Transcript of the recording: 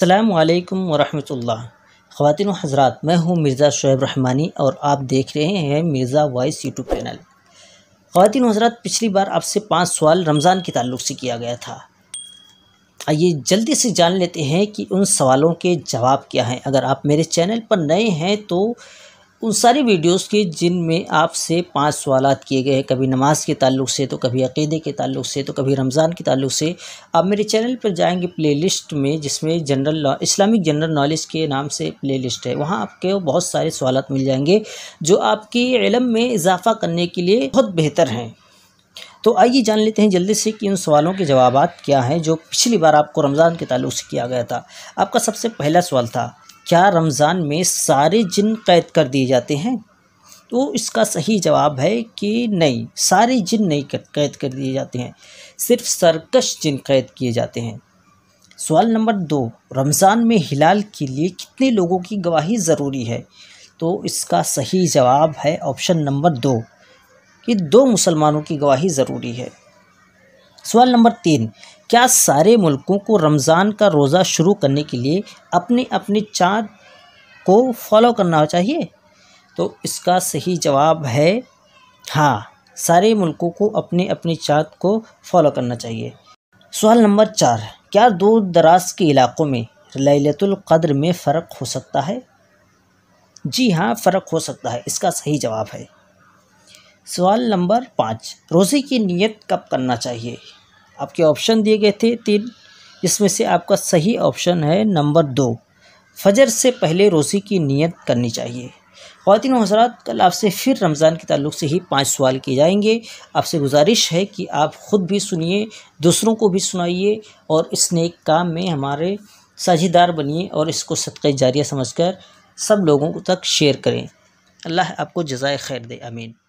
السلام علیکم ورحمۃ اللہ خواتین و حضرات میں ہوں مرزا شعیب رحمانی اور آپ دیکھ رہے ہیں مرزا وائس یوٹیوب چینل خواتین و حضرات پچھلی بار آپ سے پانچ سوال رمضان کے تعلق سے کیا گیا تھا آئیے جلدی سے جان لیتے ہیں کہ ان سوالوں کے جواب کیا ہیں اگر آپ میرے چینل پر نئے ہیں تو ان ساری ویڈیوز کی جن میں آپ سے پانچ سوالات کیے گئے ہیں کبھی نماز کے تعلق سے تو کبھی عقیدے کے تعلق سے تو کبھی رمضان کے تعلق سے آپ میرے چینل پر جائیں گے پلے لسٹ میں جس میں جنرل اسلامک جنرل نالج کے نام سے پلے لسٹ ہے وہاں آپ کے بہت سارے سوالات مل جائیں گے جو آپ کی علم میں اضافہ کرنے کے لیے بہت بہتر ہیں تو آئیے جان لیتے ہیں جلدی سے کہ ان سوالوں کے جوابات کیا ہیں جو پچھلی بار آپ کو رمضان کے تعلق سے کیا گیا تھا آپ کا سب سے پہلا سوال تھا کیا رمضان میں سارے جن قید کر دیے جاتے ہیں تو اس کا صحیح جواب ہے کہ نہیں سارے جن نہیں قید کر دیے جاتے ہیں صرف سرکش جن قید کیے جاتے ہیں سوال نمبر دو رمضان میں ہلال کے لیے کتنے لوگوں کی گواہی ضروری ہے تو اس کا صحیح جواب ہے آپشن نمبر دو کہ دو مسلمانوں کی گواہی ضروری ہے سوال نمبر تین کیا سارے ملکوں کو رمضان کا روزہ شروع کرنے کے لیے اپنے اپنے چاند کو فالو کرنا چاہیے تو اس کا صحیح جواب ہے ہاں سارے ملکوں کو اپنے اپنی چاند کو فالو کرنا چاہیے سوال نمبر چار کیا دور دراز کے علاقوں میں لیلت القدر میں فرق ہو سکتا ہے جی ہاں فرق ہو سکتا ہے اس کا صحیح جواب ہے سوال نمبر پانچ روزے کی نیت کب کرنا چاہیے آپ کے آپشن دیے گئے تھے تین اس میں سے آپ کا صحیح آپشن ہے نمبر دو فجر سے پہلے روزے کی نیت کرنی چاہیے خواتین و حضرات کل آپ سے پھر رمضان کے تعلق سے ہی پانچ سوال کیے جائیں گے آپ سے گزارش ہے کہ آپ خود بھی سنیے دوسروں کو بھی سنائیے اور اس نیک کام میں ہمارے دار بنیے اور اس کو صدقہ جاریہ سمجھ کر سب لوگوں تک شیئر کریں اللہ آپ کو جزائے خیر دے امین